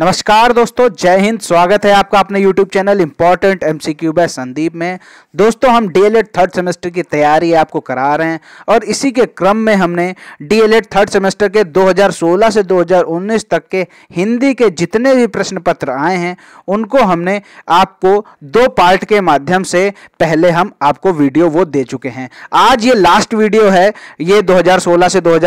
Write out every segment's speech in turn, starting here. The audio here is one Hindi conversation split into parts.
नमस्कार दोस्तों जय हिंद स्वागत है आपका अपने YouTube channel important M C Q Sandeep में दोस्तों हम डीएलएड थर्ड सेमेस्टर की तैयारी आपको करा रहे हैं और इसी के क्रम में हमने डीएलएड थर्ड सेमेस्टर के 2016 से 2019 तक के हिंदी के जितने भी प्रश्न पत्र आए हैं उनको हमने आपको दो पार्ट के माध्यम से पहले हम आपको वीडियो वो दे चुके हैं आज ये लास्ट वीडियो है ये दो से दो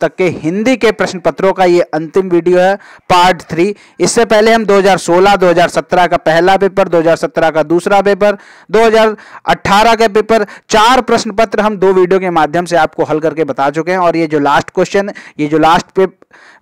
तक के हिंदी के प्रश्न पत्रों का ये अंतिम वीडियो है पार्ट थ्री इससे पहले हम 2016, 2017 का पहला पेपर 2017 का दूसरा पेपर 2018 का पेपर चार प्रश्न पत्र हम दो वीडियो के माध्यम से आपको हल करके बता चुके हैं और ये जो लास्ट क्वेश्चन ये जो लास्ट पे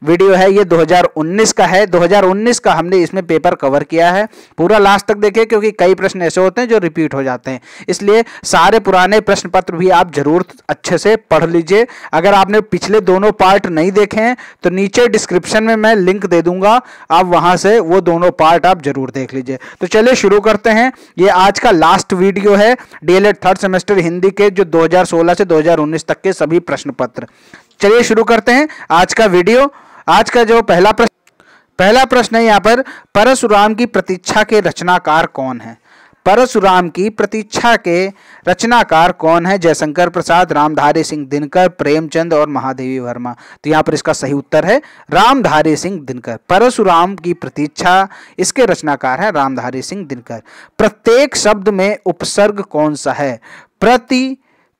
वीडियो है ये 2019 का है 2019 का हमने इसमें पेपर कवर किया है पूरा लास्ट तक देखें क्योंकि कई प्रश्न ऐसे होते हैं जो रिपीट हो जाते हैं इसलिए सारे पुराने प्रश्न पत्र भी आप जरूर अच्छे से पढ़ लीजिए अगर आपने पिछले दोनों पार्ट नहीं देखे हैं तो नीचे डिस्क्रिप्शन में मैं लिंक दे दूंगा आप वहां से वो दोनों पार्ट आप जरूर देख लीजिए तो चलिए शुरू करते हैं ये आज का लास्ट वीडियो है डीएलएड थर्ड सेमेस्टर हिंदी के जो 2016 से 2019 तक के सभी प्रश्न पत्र चलिए शुरू करते हैं आज का वीडियो आज का जो पहला प्रश्न पहला प्रश्न है यहाँ पर परशुराम की प्रतीक्षा के रचनाकार कौन है परशुराम की प्रतीक्षा के रचनाकार कौन है जयशंकर प्रसाद रामधारी सिंह दिनकर प्रेमचंद और महादेवी वर्मा तो यहाँ पर इसका सही उत्तर है रामधारी सिंह दिनकर परशुराम की प्रतीक्षा इसके रचनाकार है रामधारी सिंह दिनकर प्रत्येक शब्द में उपसर्ग कौन सा है प्रति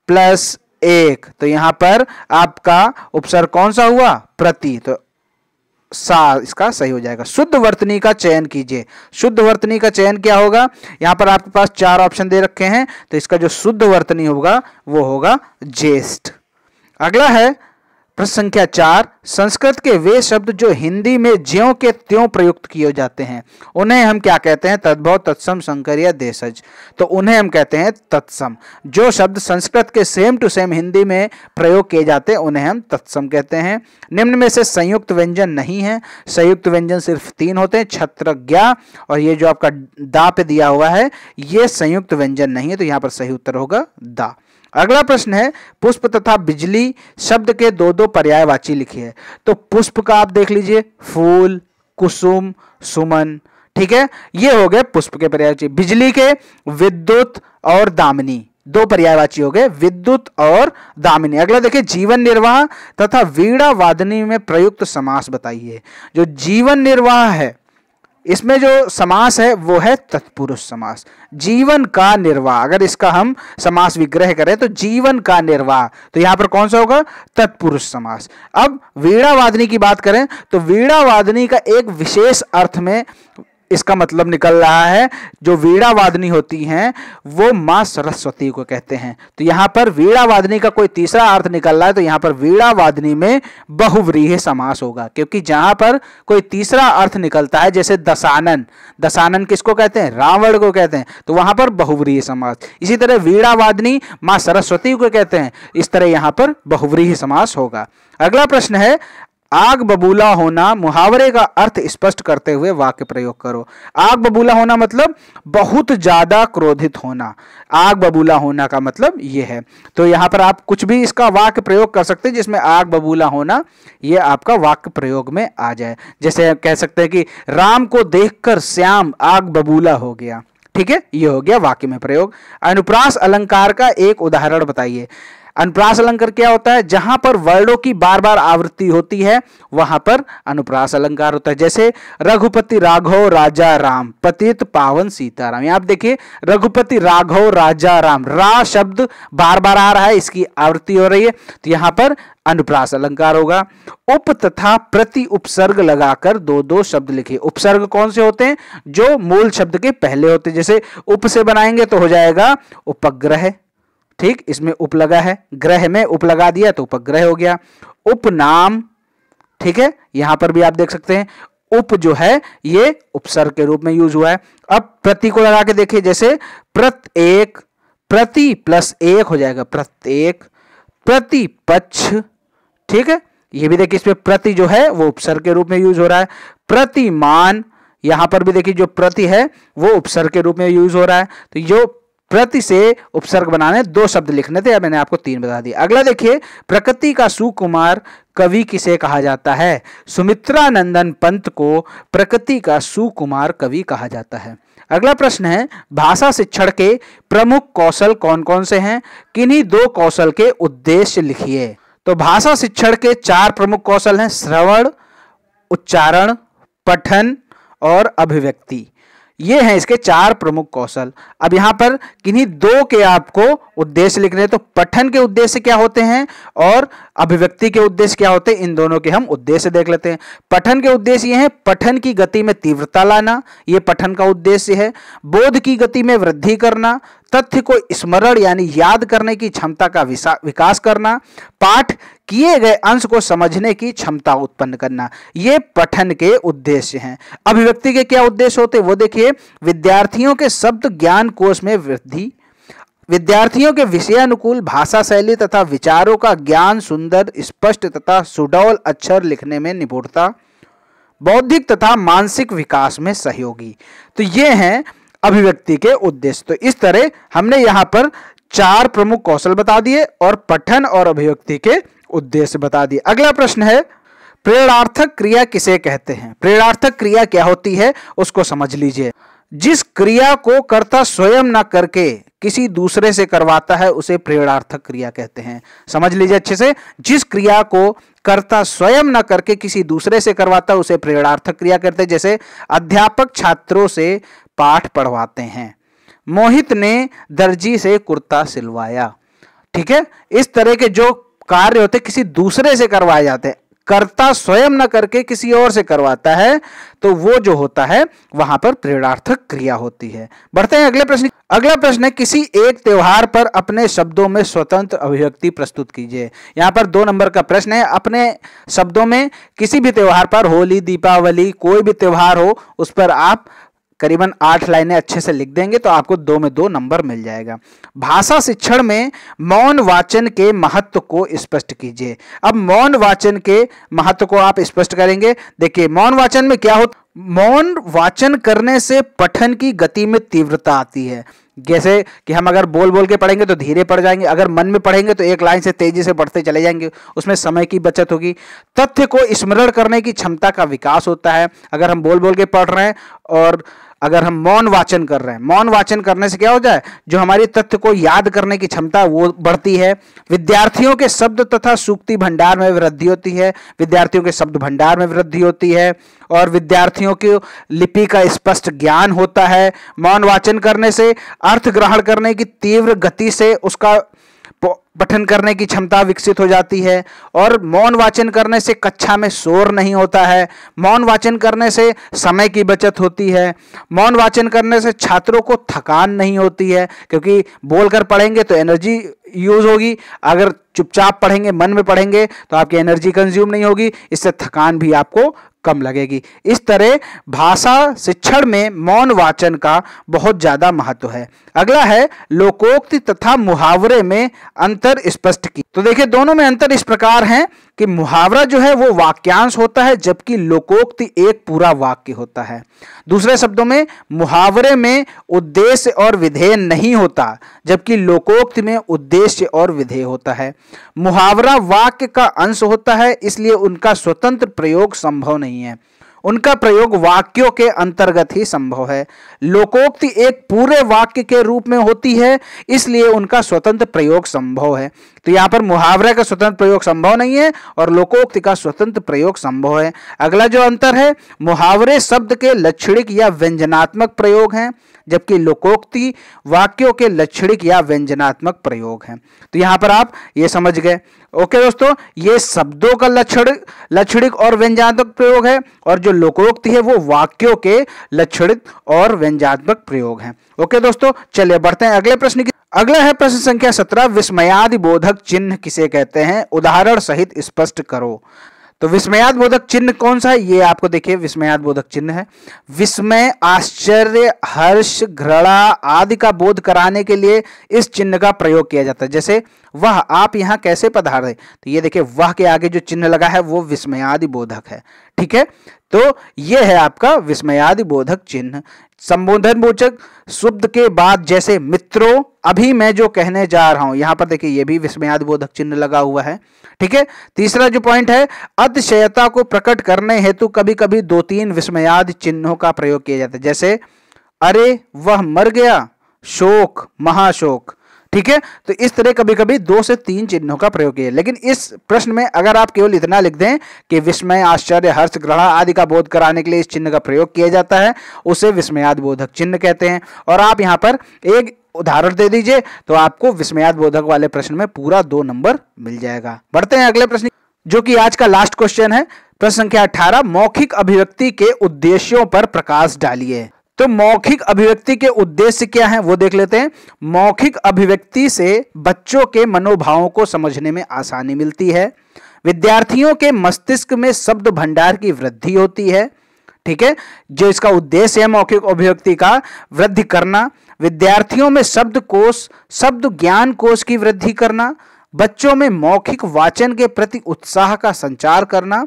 प्लस एक तो यहाँ पर आपका उपसर्ग कौन सा हुआ प्रति तो सा इसका सही हो जाएगा शुद्ध वर्तनी का चयन कीजिए शुद्ध वर्तनी का चयन क्या होगा यहां पर आपके पास चार ऑप्शन दे रखे हैं तो इसका जो शुद्ध वर्तनी होगा वो होगा जेस्ट अगला है प्रश्न संख्या चार संस्कृत के वे शब्द जो हिंदी में ज्यो के त्यों प्रयुक्त किए जाते हैं उन्हें हम क्या कहते हैं तद्भव तत्सम संकर या देशज तो उन्हें हम कहते हैं तत्सम जो शब्द संस्कृत के सेम टू सेम हिंदी में प्रयोग किए जाते हैं उन्हें हम तत्सम कहते हैं निम्न में से संयुक्त व्यंजन नहीं है संयुक्त व्यंजन सिर्फ तीन होते हैं छत्रज्ञा और ये जो आपका दा पे दिया हुआ है ये संयुक्त व्यंजन नहीं है तो यहाँ पर सही उत्तर होगा दा अगला प्रश्न है पुष्प तथा बिजली शब्द के दो दो पर्यायवाची लिखिए तो पुष्प का आप देख लीजिए फूल कुसुम सुमन ठीक है ये हो गए पुष्प के पर्यायवाची बिजली के विद्युत और दामिनी दो पर्यायवाची हो गए विद्युत और दामिनी अगला देखिए जीवन निर्वाह तथा वीणा वादनी में प्रयुक्त समास बताइए जो जीवन निर्वाह है इसमें जो समास है वो है तत्पुरुष समास जीवन का निर्वाह अगर इसका हम समास विग्रह करें तो जीवन का निर्वाह तो यहां पर कौन सा होगा तत्पुरुष समास अब वीणावादनी की बात करें तो वीणावादनी का एक विशेष अर्थ में इसका मतलब निकल रहा है जो वीणावादनी होती हैं वो माँ सरस्वती को कहते हैं तो यहाँ पर वीणावादनी का कोई तीसरा अर्थ निकल रहा है तो यहाँ पर वीणावादनी में बहुव्रीह समास होगा क्योंकि जहाँ पर कोई तीसरा अर्थ निकलता है जैसे दसानन दसानन किसको कहते हैं रावण को कहते हैं तो वहाँ पर बहुव्रीह समास इसी तरह वीणावादनी माँ सरस्वती को कहते हैं इस तरह यहाँ पर बहुव्रीह समास होगा अगला प्रश्न है आग बबूला होना मुहावरे का अर्थ स्पष्ट करते हुए वाक्य प्रयोग करो आग बबूला होना मतलब बहुत ज़्यादा क्रोधित होना आग बबूला होना का मतलब यह है तो यहां पर आप कुछ भी इसका वाक्य प्रयोग कर सकते हैं जिसमें आग बबूला होना यह आपका वाक्य प्रयोग में आ जाए जैसे कह सकते हैं कि राम को देखकर श्याम आग बबूला हो गया ठीक है यह हो गया वाक्य में प्रयोग अनुप्रास अलंकार का एक उदाहरण बताइए अनुप्रास अलंकार क्या होता है जहां पर वर्णों की बार बार आवृत्ति होती है वहां पर अनुप्रास अलंकार होता है जैसे रघुपति राघव राजा राम पतित पावन सीताराम आप देखिए रघुपति राघव राजा राम रा शब्द बार बार आ रहा है इसकी आवृत्ति हो रही है तो यहां पर अनुप्रास अलंकार होगा उप तथा प्रति उपसर्ग लगाकर दो दो शब्द लिखे उपसर्ग कौन से होते हैं जो मूल शब्द के पहले होते हैं जैसे उप से बनाएंगे तो हो जाएगा उपग्रह ठीक इसमें उप लगा है ग्रह में उप लगा दिया तो उपग्रह हो गया उपनाम ठीक है यहां पर भी आप देख सकते हैं उप जो है ये उपसर्ग के रूप में यूज हुआ है अब प्रति को लगा के देखिए जैसे प्रत्येक प्रति प्लस एक हो जाएगा प्रत्येक प्रतिपक्ष ठीक है ये भी देखिए इसमें प्रति जो है वो उपसर्ग के रूप में यूज हो रहा है प्रतिमान यहां पर भी देखिए जो प्रति है वो उपसर्ग के रूप में यूज हो रहा है तो जो प्रति से उपसर्ग बनाने दो शब्द लिखने थे मैंने आपको तीन बता दिए अगला देखिए प्रकृति का सुकुमार कवि किसे कहा जाता है सुमित्रा नंदन पंत को प्रकृति का सुकुमार कवि कहा जाता है अगला प्रश्न है भाषा शिक्षण के प्रमुख कौशल कौन कौन से हैं किन्हीं दो कौशल के उद्देश्य लिखिए तो भाषा शिक्षण के चार प्रमुख कौशल हैं श्रवण उच्चारण पठन और अभिव्यक्ति ये हैं इसके चार प्रमुख कौशल अब यहाँ पर किन्हीं दो के आपको उद्देश्य लिखने हैं तो पठन के उद्देश्य क्या होते हैं और अभिव्यक्ति के उद्देश्य क्या होते हैं इन दोनों के हम उद्देश्य देख लेते हैं पठन के उद्देश्य ये हैं पठन की गति में तीव्रता लाना ये पठन का उद्देश्य है बोध की गति में वृद्धि करना तथ्य को स्मरण यानी याद करने की क्षमता का विकास करना पाठ किए गए अंश को समझने की क्षमता उत्पन्न करना ये पठन के उद्देश्य हैं अभिव्यक्ति के क्या उद्देश्य होते वो देखिए विद्यार्थियों के शब्द ज्ञान कोष में वृद्धि विद्यार्थियों के विषयानुकूल भाषा शैली तथा विचारों का ज्ञान सुंदर स्पष्ट तथा सुडौल अक्षर लिखने में निपुणता बौद्धिक तथा मानसिक विकास में सहयोगी तो ये हैं अभिव्यक्ति के उद्देश्य तो इस तरह हमने यहाँ पर चार प्रमुख कौशल बता दिए और पठन और अभिव्यक्ति के उद्देश्य बता दिए अगला प्रश्न है प्रेरणार्थक क्रिया किसे कहते हैं प्रेरणार्थक क्रिया क्या होती है उसको समझ लीजिए जिस क्रिया को कर्ता स्वयं न करके किसी दूसरे से करवाता है उसे प्रेरणार्थक क्रिया कहते हैं समझ लीजिए अच्छे से जिस क्रिया को कर्ता स्वयं न करके किसी दूसरे से करवाता है उसे प्रेरणार्थक क्रिया करते हैं जैसे अध्यापक छात्रों से पाठ पढ़वाते हैं मोहित ने दर्जी से कुर्ता सिलवाया ठीक है इस तरह के जो कार्य होते किसी दूसरे से करवाए जाते हैं कर्ता स्वयं न करके किसी और से करवाता है तो वो जो होता है वहां पर प्रेरणार्थक क्रिया होती है बढ़ते हैं अगले प्रश्न अगला प्रश्न है किसी एक त्योहार पर अपने शब्दों में स्वतंत्र अभिव्यक्ति प्रस्तुत कीजिए यहाँ पर दो नंबर का प्रश्न है अपने शब्दों में किसी भी त्यौहार पर होली दीपावली कोई भी त्योहार हो उस पर आप करीबन आठ लाइनें अच्छे से लिख देंगे तो आपको दो में दो नंबर मिल जाएगा भाषा शिक्षण में मौन वाचन के महत्व को स्पष्ट कीजिए अब मौन वाचन के महत्व को आप स्पष्ट करेंगे देखिए मौन वाचन में क्या होता मौन वाचन करने से पठन की गति में तीव्रता आती है जैसे कि हम अगर बोल बोल के पढ़ेंगे तो धीरे पढ़ जाएंगे अगर मन में पढ़ेंगे तो एक लाइन से तेजी से बढ़ते चले जाएंगे उसमें समय की बचत होगी तथ्य को स्मरण करने की क्षमता का विकास होता है अगर हम बोल बोल के पढ़ रहे हैं और अगर हम मौन वाचन कर रहे हैं मौन वाचन करने से क्या हो जाए जो हमारी तथ्य को याद करने की क्षमता वो बढ़ती है विद्यार्थियों के शब्द तथा सूक्ति भंडार में वृद्धि होती है विद्यार्थियों के शब्द भंडार में वृद्धि होती है और विद्यार्थियों की लिपि का स्पष्ट ज्ञान होता है मौन वाचन करने से अर्थ ग्रहण करने की तीव्र गति से उसका पठन करने की क्षमता विकसित हो जाती है और मौन वाचन करने से कक्षा में शोर नहीं होता है मौन वाचन करने से समय की बचत होती है मौन वाचन करने से छात्रों को थकान नहीं होती है क्योंकि बोलकर पढ़ेंगे तो एनर्जी यूज होगी अगर चुपचाप पढ़ेंगे मन में पढ़ेंगे तो आपकी एनर्जी कंज्यूम नहीं होगी इससे थकान भी आपको कम लगेगी इस तरह भाषा शिक्षण में मौन वाचन का बहुत ज़्यादा महत्व है अगला है लोकोक्ति तथा मुहावरे में अंतर स्पष्ट की तो देखिये दोनों में अंतर इस प्रकार है कि मुहावरा जो है वो वाक्यांश होता है जबकि लोकोक्ति एक पूरा वाक्य होता है दूसरे शब्दों में मुहावरे में उद्देश्य और विधेय नहीं होता जबकि लोकोक्ति में उद्देश्य और विधेय होता है मुहावरा वाक्य का अंश होता है इसलिए उनका स्वतंत्र प्रयोग संभव नहीं नहीं है उनका प्रयोग वाक्यों के अंतर्गत ही संभव है लोकोक्ति एक पूरे वाक्य के रूप में होती है इसलिए उनका स्वतंत्र प्रयोग संभव है तो यहाँ पर मुहावरे का स्वतंत्र प्रयोग संभव नहीं है और लोकोक्ति का स्वतंत्र प्रयोग संभव है अगला जो अंतर है मुहावरे शब्द के लक्षणिक या व्यंजनात्मक प्रयोग हैं जबकि लोकोक्ति वाक्यों के लक्षणिक या व्यंजनात्मक प्रयोग हैं तो यहाँ पर आप ये समझ गए ओके दोस्तों ये शब्दों का लक्षण लक्षणिक और व्यंजनात्मक प्रयोग है और जो लोकोक्ति है वो वाक्यों के लक्षणिक और व्यंजनात्मक प्रयोग है ओके दोस्तों चलिए बढ़ते हैं अगले प्रश्न की अगला है प्रश्न संख्या सत्रह विस्मयादि बोधक चिन्ह किसे कहते हैं उदाहरण सहित स्पष्ट करो तो विस्मयाद बोधक चिन्ह कौन सा है ये आपको देखिए विस्मयाद बोधक चिन्ह है विस्मय आश्चर्य हर्ष घृणा आदि का बोध कराने के लिए इस चिन्ह का प्रयोग किया जाता है जैसे वह आप यहाँ कैसे पधारे तो ये देखिए वह के आगे जो चिन्ह लगा है वो विस्मयादि बोधक है ठीक है तो यह है आपका विस्मयादि बोधक चिन्ह संबोधन बोचक शब्द के बाद जैसे मित्रों अभी मैं जो कहने जा रहा हूं यहां पर देखिए यह भी विस्मयादि बोधक चिन्ह लगा हुआ है ठीक है तीसरा जो पॉइंट है अतिशयता को प्रकट करने हेतु कभी कभी दो तीन विस्मयाद चिन्हों का प्रयोग किया जाता है जैसे अरे वह मर गया शोक महाशोक ठीक है तो इस तरह कभी कभी दो से तीन चिन्हों का प्रयोग किया लेकिन इस प्रश्न में अगर आप केवल इतना लिख दें कि विस्मय आश्चर्य हर्ष ग्रहण आदि का बोध कराने के लिए इस चिन्ह का प्रयोग किया जाता है उसे विस्मयाद बोधक चिन्ह कहते हैं और आप यहां पर एक उदाहरण दे दीजिए तो आपको विस्मयाद बोधक वाले प्रश्न में पूरा दो नंबर मिल जाएगा बढ़ते हैं अगले प्रश्न जो कि आज का लास्ट क्वेश्चन है प्रश्न संख्या 18 मौखिक अभिव्यक्ति के उद्देश्यों पर प्रकाश डालिए तो मौखिक अभिव्यक्ति के उद्देश्य क्या है वो देख लेते हैं मौखिक अभिव्यक्ति से बच्चों के मनोभावों को समझने में आसानी मिलती है विद्यार्थियों के मस्तिष्क में शब्द भंडार की वृद्धि होती है ठीक है जो इसका उद्देश्य है मौखिक अभिव्यक्ति का वृद्धि करना विद्यार्थियों में शब्द कोश शब्द ज्ञान कोश की वृद्धि करना बच्चों में मौखिक वाचन के प्रति उत्साह का संचार करना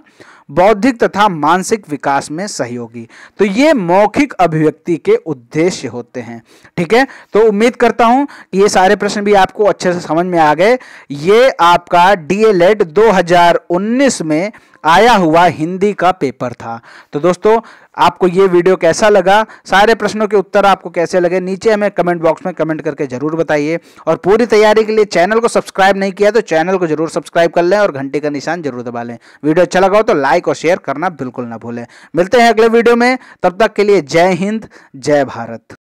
बौद्धिक तथा मानसिक विकास में सहयोगी तो ये मौखिक अभिव्यक्ति के उद्देश्य होते हैं ठीक है तो उम्मीद करता हूं कि ये सारे प्रश्न भी आपको अच्छे से समझ में आ गए ये आपका डीएलएड e 2019 में आया हुआ हिंदी का पेपर था तो दोस्तों आपको ये वीडियो कैसा लगा सारे प्रश्नों के उत्तर आपको कैसे लगे नीचे हमें कमेंट बॉक्स में कमेंट करके जरूर बताइए और पूरी तैयारी के लिए चैनल को सब्सक्राइब नहीं किया तो चैनल को जरूर सब्सक्राइब कर लें और घंटे का निशान जरूर दबा लें वीडियो अच्छा लगा हो तो लाइक और शेयर करना बिल्कुल ना भूलें मिलते हैं अगले वीडियो में तब तक के लिए जय हिंद जय भारत